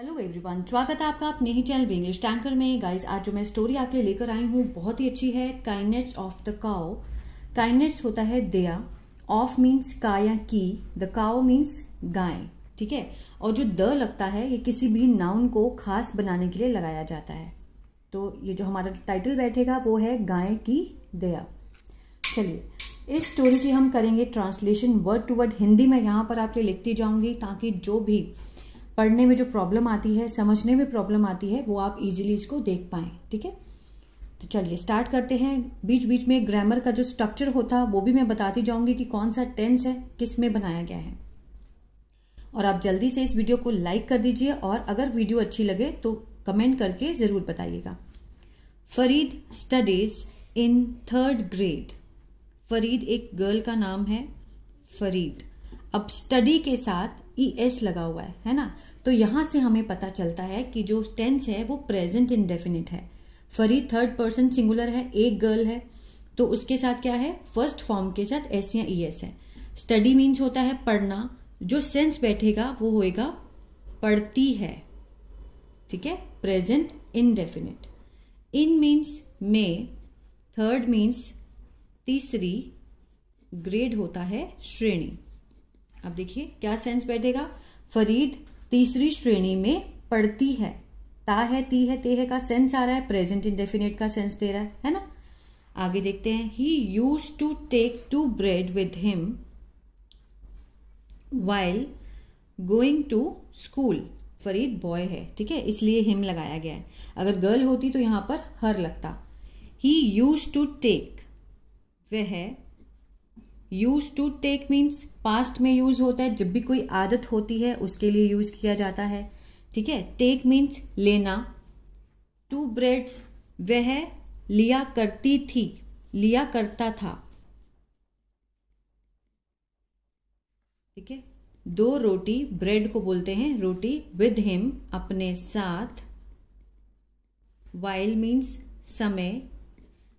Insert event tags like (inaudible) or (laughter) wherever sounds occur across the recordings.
hello everyone स्वागत है आपका अपने ही चैनल भी इंग्लिश टैंकर में गाइस आज जो मैं स्टोरी आपके लिए लेकर आई हूँ बहुत ही अच्छी है kindness of the cow kindness होता है दया ऑफ मीन्स का या की द काओ मीन्स गाय ठीक है और जो द लगता है ये किसी भी नाउन को खास बनाने के लिए लगाया जाता है तो ये जो हमारा टाइटल बैठेगा वो है गाय की दया चलिए इस स्टोरी की हम करेंगे translation word to word Hindi में यहाँ पर आपके लिखती जाऊँगी ताकि जो भी पढ़ने में जो प्रॉब्लम आती है समझने में प्रॉब्लम आती है वो आप इजीली इसको देख पाए ठीक है तो चलिए स्टार्ट करते हैं बीच बीच में ग्रामर का जो स्ट्रक्चर होता वो भी मैं बताती जाऊँगी कि कौन सा टेंस है किस में बनाया गया है और आप जल्दी से इस वीडियो को लाइक कर दीजिए और अगर वीडियो अच्छी लगे तो कमेंट करके ज़रूर बताइएगा Farid studies in third grade Farid एक गर्ल का नाम है फरीद अब स्टडी के साथ ई e एस लगा हुआ है है ना तो यहाँ से हमें पता चलता है कि जो टेंस है वो प्रेजेंट इनडेफिनिट है फरी थर्ड पर्सन सिंगुलर है एक गर्ल है तो उसके साथ क्या है फर्स्ट फॉर्म के साथ एस या ई e एस है स्टडी मीन्स होता है पढ़ना जो सेंस बैठेगा वो होएगा पढ़ती है ठीक है प्रेजेंट इनडेफिनिट इन मीन्स मे थर्ड मीन्स तीसरी ग्रेड होता है श्रेणी अब देखिए क्या सेंस बैठेगा फरीद तीसरी श्रेणी में पढ़ती है ता है ती है ते है का सेंस आ रहा है प्रेजेंट इंडेफिनेट का सेंस दे रहा है है ना आगे देखते हैं he use to take two bread with him while going to school Farid boy है ठीक है इसलिए हिम लगाया गया है अगर गर्ल होती तो यहां पर हर लगता ही यूज टू टेक वह use to take means past में यूज होता है जब भी कोई आदत होती है उसके लिए यूज किया जाता है ठीक है टेक मीन्स लेना टू ब्रेड्स वह लिया करती थी लिया करता था ठीक है दो रोटी ब्रेड को बोलते हैं रोटी विद हिम अपने साथ वाइल मीन्स समय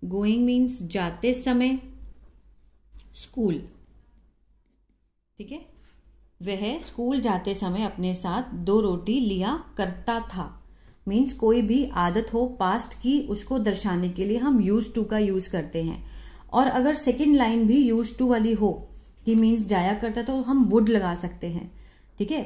गोइंग मीन्स जाते समय स्कूल ठीक है वह स्कूल जाते समय अपने साथ दो रोटी लिया करता था मीन्स कोई भी आदत हो पास्ट की उसको दर्शाने के लिए हम यूज टू का यूज़ करते हैं और अगर सेकेंड लाइन भी यूज टू वाली हो कि मीन्स जाया करता तो हम वुड लगा सकते हैं ठीक है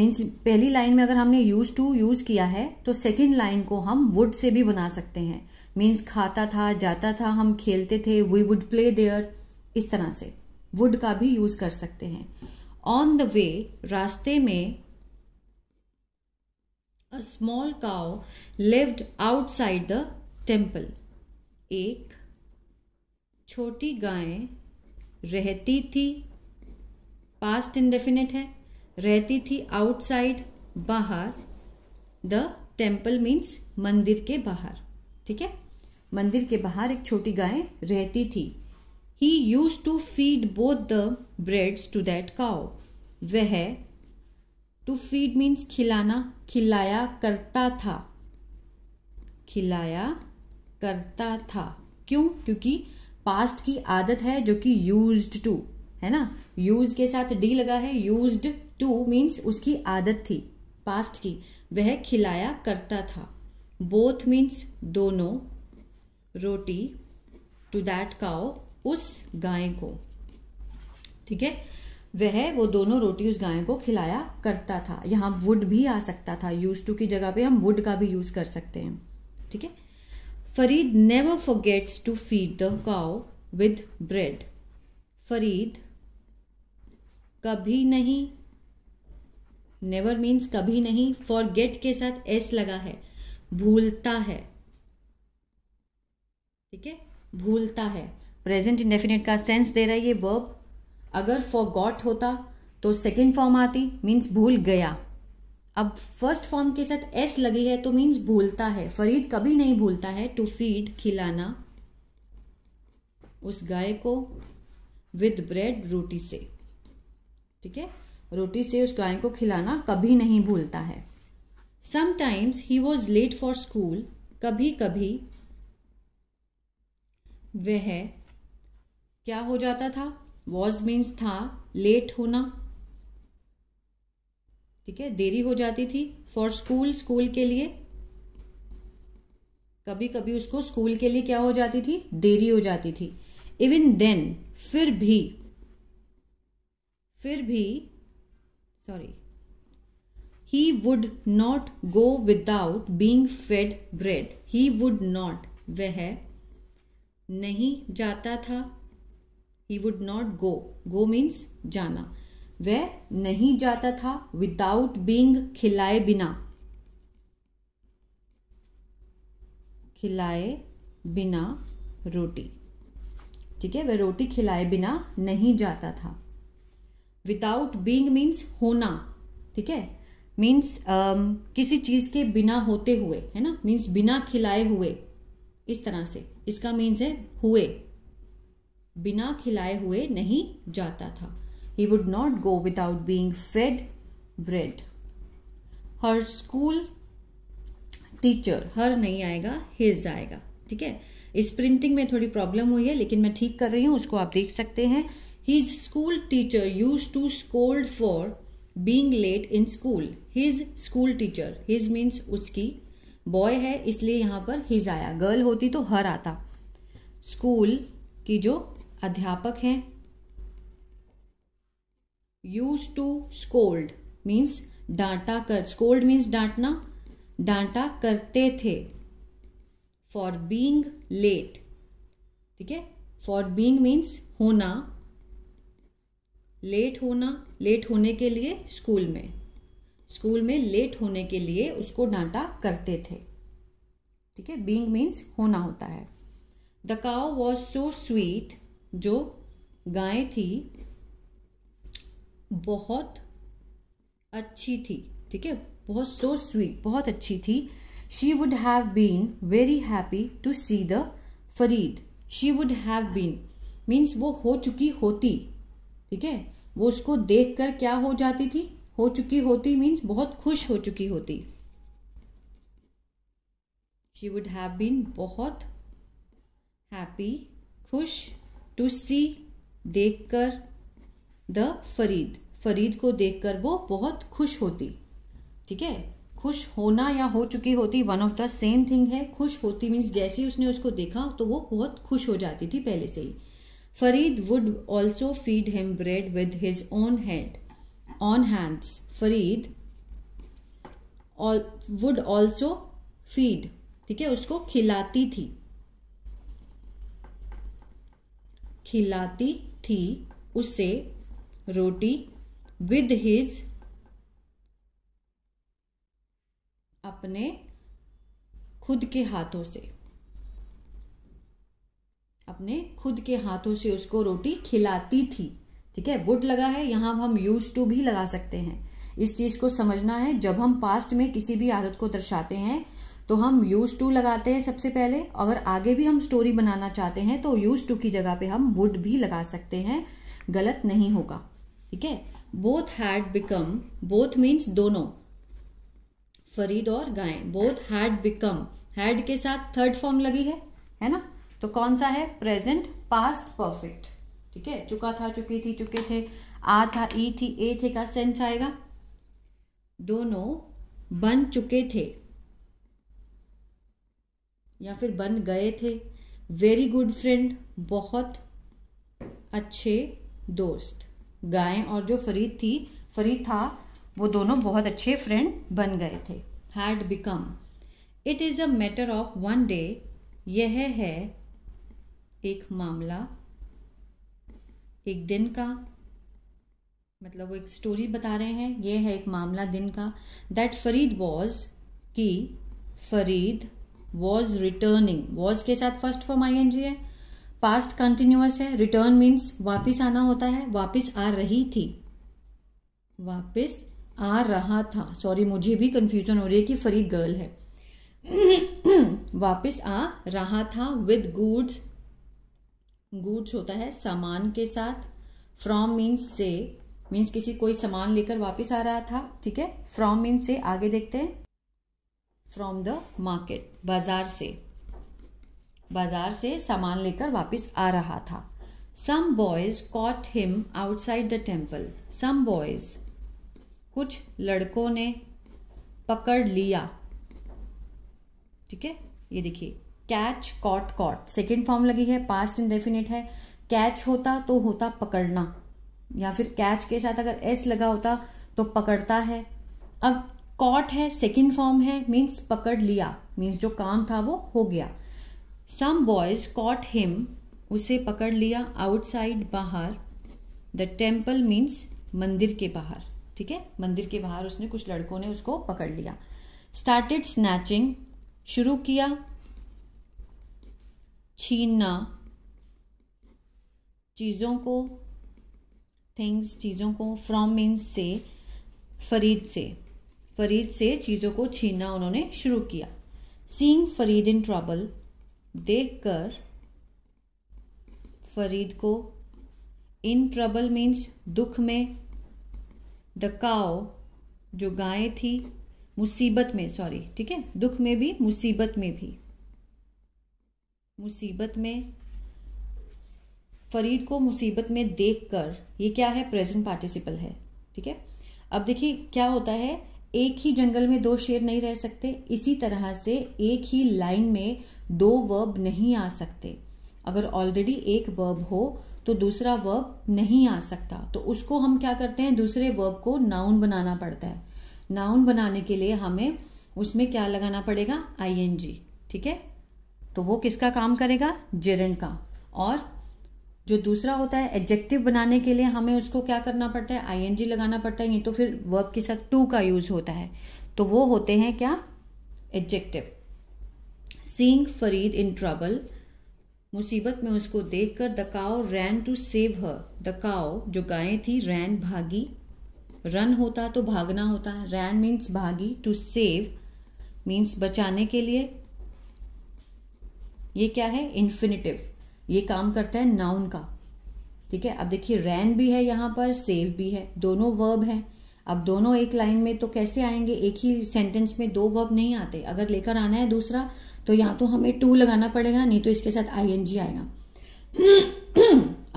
मीन्स पहली लाइन में अगर हमने यूज टू यूज़ किया है तो सेकेंड लाइन को हम वुड से भी बना सकते हैं मीन्स खाता था जाता था हम खेलते थे वी वुड प्ले देयर इस तरह से वुड का भी यूज कर सकते हैं ऑन द वे रास्ते में a small cow lived outside the temple एक छोटी गाय रहती थी पास्ट इनडेफिनेट है रहती थी आउटसाइड बाहर द टेम्पल मीन्स मंदिर के बाहर ठीक है मंदिर के बाहर एक छोटी गाय रहती थी he use to feed both the breads to that cow वह टू फीड मीन्स खिलाना खिलाया करता था खिलाया करता था क्यों क्योंकि पास्ट की आदत है जो कि यूज टू है ना यूज के साथ डी लगा है यूज टू मीन्स उसकी आदत थी पास्ट की वह खिलाया करता था बोथ मीन्स दोनों रोटी टू दैट काओ उस गाय को ठीक है वह वो दोनों रोटी उस गाय को खिलाया करता था यहां वुड भी आ सकता था यूज टू की जगह पे हम वुड का भी यूज कर सकते हैं ठीक है Farid never forgets to feed the cow with bread Farid कभी नहीं नेवर मीन्स कभी नहीं फॉर गेट के साथ एस लगा है भूलता है ठीक है भूलता है प्रेजेंट इंडेफिनेट का सेंस दे रहा है ये वर्ब अगर फॉर गॉट होता तो सेकेंड फॉर्म आती मीन्स भूल गया अब फर्स्ट फॉर्म के साथ एस लगी है तो मीन्स भूलता है फरीद कभी नहीं भूलता है टू फीड खिलाना उस गाय को विद ब्रेड रोटी से ठीक है रोटी से उस गाय को खिलाना कभी नहीं भूलता है sometimes he was late for school कभी कभी वह क्या हो जाता था वॉज मीन्स था लेट होना ठीक है देरी हो जाती थी फॉर स्कूल स्कूल के लिए कभी कभी उसको स्कूल के लिए क्या हो जाती थी देरी हो जाती थी इवन देन फिर भी फिर भी sorry he would not go without being fed bread he would not वह नहीं जाता था he would not go go means जाना वह नहीं जाता था विदाउट बींग खिलाए बिना खिलाए बिना रोटी ठीक है वह रोटी खिलाए बिना नहीं जाता था विदाउट बींग मीन्स होना ठीक है मीन्स um, किसी चीज़ के बिना होते हुए है ना मीन्स बिना खिलाए हुए इस तरह से इसका मीन्स है हुए बिना खिलाए हुए नहीं जाता था he would not go without being fed bread her school teacher her नहीं आएगा हिज आएगा ठीक है इस प्रिंटिंग में थोड़ी प्रॉब्लम हुई है लेकिन मैं ठीक कर रही हूँ उसको आप देख सकते हैं his school teacher use to scold for being late in school his school teacher his means उसकी बॉय है इसलिए यहाँ पर हिज आया गर्ल होती तो हर आता स्कूल की जो अध्यापक हैं यूज टू स्कोल्ड मीन्स डांटा कर स्कोल्ड मीन्स डांटना डांटा करते थे फॉर बींग लेट ठीक है फॉर बींग मीन्स होना लेट होना लेट होने के लिए स्कूल में स्कूल में लेट होने के लिए उसको डांटा करते थे ठीक है बींग मीन्स होना होता है the cow was so sweet जो गाय थी बहुत अच्छी थी ठीक है बहुत सो स्वीट बहुत अच्छी थी she would have been very happy to see the Farid she would have been means वो हो चुकी होती ठीक है वो उसको देख कर क्या हो जाती थी हो चुकी होती मीन्स बहुत खुश हो चुकी होती शी वुड हैव बीन बहुत हैप्पी खुश टू सी देख कर द फरीद फरीद को देख कर वो बहुत खुश होती ठीक है खुश होना या हो चुकी होती one of the same thing है खुश होती मीन्स जैसे ही उसने उसको देखा तो वो बहुत खुश हो जाती थी पहले से ही Farid would also feed him bread with his own hand on hands Farid would also feed ठीक है उसको खिलाती थी खिलाती थी उसे रोटी विद हिज अपने खुद के हाथों से अपने खुद के हाथों से उसको रोटी खिलाती थी ठीक है वुड लगा है यहां हम यूज टू भी लगा सकते हैं इस चीज को समझना है जब हम पास्ट में किसी भी आदत को दर्शाते हैं तो हम यूज टू लगाते हैं सबसे पहले अगर आगे भी हम स्टोरी बनाना चाहते हैं तो यूज टू की जगह पे हम वुड भी लगा सकते हैं गलत नहीं होगा ठीक है both had become both means दोनों फरीद और गाय बोथ हैड बिकम हैड के साथ थर्ड फॉर्म लगी है है ना तो कौन सा है प्रेजेंट पास्ट परफेक्ट ठीक है चुका था चुकी थी चुके थे आ था ई थी ए थे का सेंस आएगा दोनों बन चुके थे या फिर बन गए थे वेरी गुड फ्रेंड बहुत अच्छे दोस्त गाय और जो फरीद थी फरीद था वो दोनों बहुत अच्छे फ्रेंड बन गए थे had become it is a matter of one day यह है एक मामला एक दिन का मतलब वो एक स्टोरी बता रहे हैं यह है एक मामला दिन का दैट फरीद वॉज की फरीद वॉज रिटर्निंग वॉज के साथ first form I N G है पास्ट कंटिन्यूस है रिटर्न मीन्स वापिस आना होता है वापिस आ रही थी वापिस आ रहा था सॉरी मुझे भी कंफ्यूजन हो रही है कि फरी गर्ल है (coughs) वापिस आ रहा था विद गुड्स गुड्स होता है सामान के साथ फ्रॉम मीन्स से मीन्स किसी कोई सामान लेकर वापिस आ रहा था ठीक है फ्रॉम मीन्स से आगे देखते हैं फ्रॉम द मार्केट बाजार से बाजार से सामान लेकर वापस आ रहा था some boys caught him outside the temple some boys कुछ लड़कों ने पकड़ लिया ठीक है ये देखिए catch caught caught second form लगी है पास्ट इनडेफिनेट है कैच होता तो होता पकड़ना या फिर कैच के साथ अगर एस लगा होता तो पकड़ता है अब कॉट है सेकेंड फॉर्म है मीन्स पकड़ लिया मीन्स जो काम था वो हो गया सम बॉयज कॉट हिम उसे पकड़ लिया आउटसाइड बाहर द टेम्पल मीन्स मंदिर के बाहर ठीक है मंदिर के बाहर उसने कुछ लड़कों ने उसको पकड़ लिया स्टार्टेड स्नैचिंग शुरू किया छीनना चीज़ों को थिंग्स चीज़ों को फ्रॉम मीन्स से फरीद से फरीद से चीज़ों को छीनना उन्होंने शुरू किया सींग फरीद इन ट्रबल देख कर फरीद को इन ट्रबल मीन्स दुख में द काओ जो गाय थी मुसीबत में सॉरी ठीक है दुख में भी मुसीबत में भी मुसीबत में फरीद को मुसीबत में देखकर ये क्या है प्रेजेंट पार्टिसिपल है ठीक है अब देखिए क्या होता है एक ही जंगल में दो शेर नहीं रह सकते इसी तरह से एक ही लाइन में दो वर्ब नहीं आ सकते अगर ऑलरेडी एक वर्ब हो तो दूसरा वर्ब नहीं आ सकता तो उसको हम क्या करते हैं दूसरे वर्ब को नाउन बनाना पड़ता है नाउन बनाने के लिए हमें उसमें क्या लगाना पड़ेगा आईएनजी ठीक है तो वो किसका काम करेगा जेरन का और जो दूसरा होता है एडजेक्टिव बनाने के लिए हमें उसको क्या करना पड़ता है आईएनजी लगाना पड़ता है नहीं तो फिर वर्ब के साथ टू का यूज़ होता है तो वो होते हैं क्या adjective seeing Farid in trouble मुसीबत में उसको देखकर the cow ran to save her the cow जो गायें थी रैन भागी रन होता तो भागना होता है रैन मीन्स भागी टू सेव मीन्स बचाने के लिए ये क्या है इन्फिनिटिव ये काम करता है नाउन का ठीक है अब देखिए रैन भी है यहाँ पर सेव भी है दोनों वर्ब हैं अब दोनों एक लाइन में तो कैसे आएंगे एक ही सेंटेंस में दो वर्ब नहीं आते अगर लेकर आना है दूसरा तो यहाँ तो हमें टू लगाना पड़ेगा नहीं तो इसके साथ आईएनजी आएगा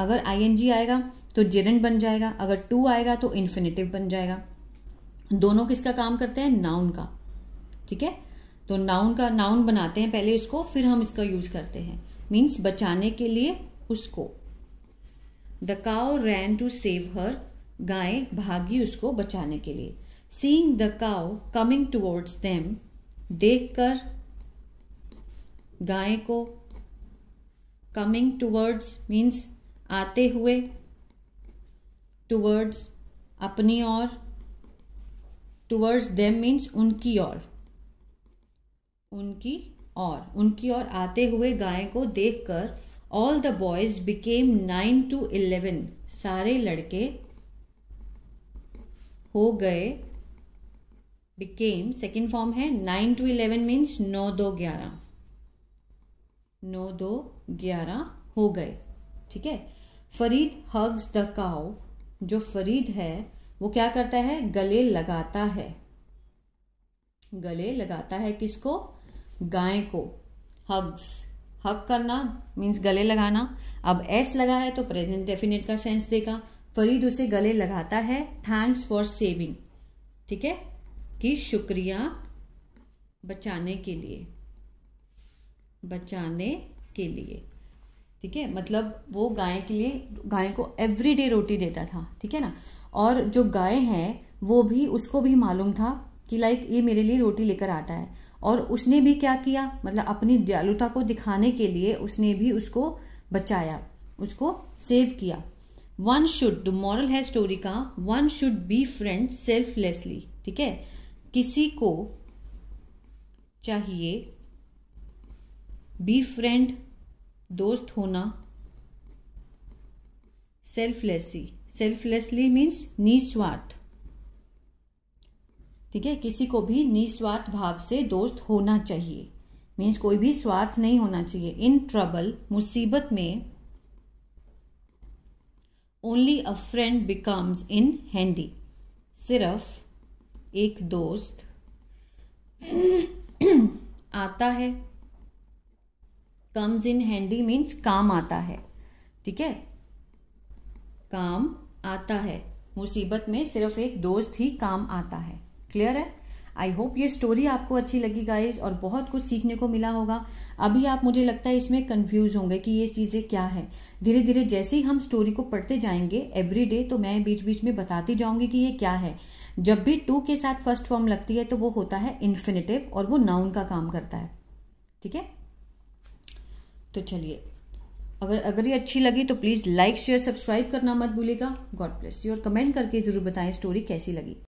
अगर आईएनजी आएगा तो जिरन बन जाएगा अगर टू आएगा तो इन्फिनेटिव बन जाएगा दोनों किसका काम करते हैं नाउन का ठीक है तो नाउन का नाउन बनाते हैं पहले इसको फिर हम इसका यूज करते हैं मीन्स बचाने के लिए उसको the cow ran to save her गाय भागी उसको बचाने के लिए seeing the cow coming towards them देख कर गाय को कमिंग टूवर्ड्स मीन्स आते हुए टूवर्ड्स अपनी ओर टूवर्ड्स देम मीन्स उनकी ओर उनकी और उनकी ओर आते हुए गाय को देखकर all the boys became nine to eleven सारे लड़के हो गए बिकेम सेकेंड फॉर्म है नाइन टू इलेवन मीन्स नौ दो ग्यारह नौ दो ग्यारह हो गए ठीक है फरीद हग्स द काउ जो फरीद है वो क्या करता है गले लगाता है गले लगाता है किसको गाय को हग्स हग करना मीन्स गले लगाना अब एस लगा है तो प्रेजेंट डेफिनेट का सेंस देगा फरीद उसे गले लगाता है थैंक्स फॉर सेविंग ठीक है कि शुक्रिया बचाने के लिए बचाने के लिए ठीक है मतलब वो गाय के लिए गाय को एवरी डे रोटी देता था ठीक है ना और जो गाय है वो भी उसको भी मालूम था कि लाइक ये मेरे लिए रोटी लेकर आता है और उसने भी क्या किया मतलब अपनी दयालुता को दिखाने के लिए उसने भी उसको बचाया उसको सेव किया वन शुड द मॉरल है स्टोरी का one should be friend selflessly ठीक है किसी को चाहिए बी फ्रेंड दोस्त होना सेल्फलेसली सेल्फलेसली मीन्स निस्वार्थ ठीक है किसी को भी निस्वार्थ भाव से दोस्त होना चाहिए मीन्स कोई भी स्वार्थ नहीं होना चाहिए इन ट्रबल मुसीबत में only a friend becomes in handy सिर्फ एक दोस्त (clears throat) आता है कम्स इन हैंडी मीन्स काम आता है ठीक है काम आता है मुसीबत में सिर्फ एक दोस्त ही काम आता है क्लियर है आई होप ये स्टोरी आपको अच्छी लगी गाइज और बहुत कुछ सीखने को मिला होगा अभी आप मुझे लगता है इसमें कंफ्यूज होंगे कि ये चीज़ें क्या है धीरे धीरे जैसे ही हम स्टोरी को पढ़ते जाएंगे एवरी डे तो मैं बीच बीच में बताती जाऊंगी कि ये क्या है जब भी टू के साथ फर्स्ट फॉर्म लगती है तो वो होता है इन्फिनेटिव और वो नाउन का काम करता है ठीक है तो चलिए अगर अगर ये अच्छी लगी तो प्लीज़ लाइक शेयर सब्सक्राइब करना मत भूलेगा गॉड ब्लेस यू और कमेंट करके ज़रूर बताएं स्टोरी कैसी लगी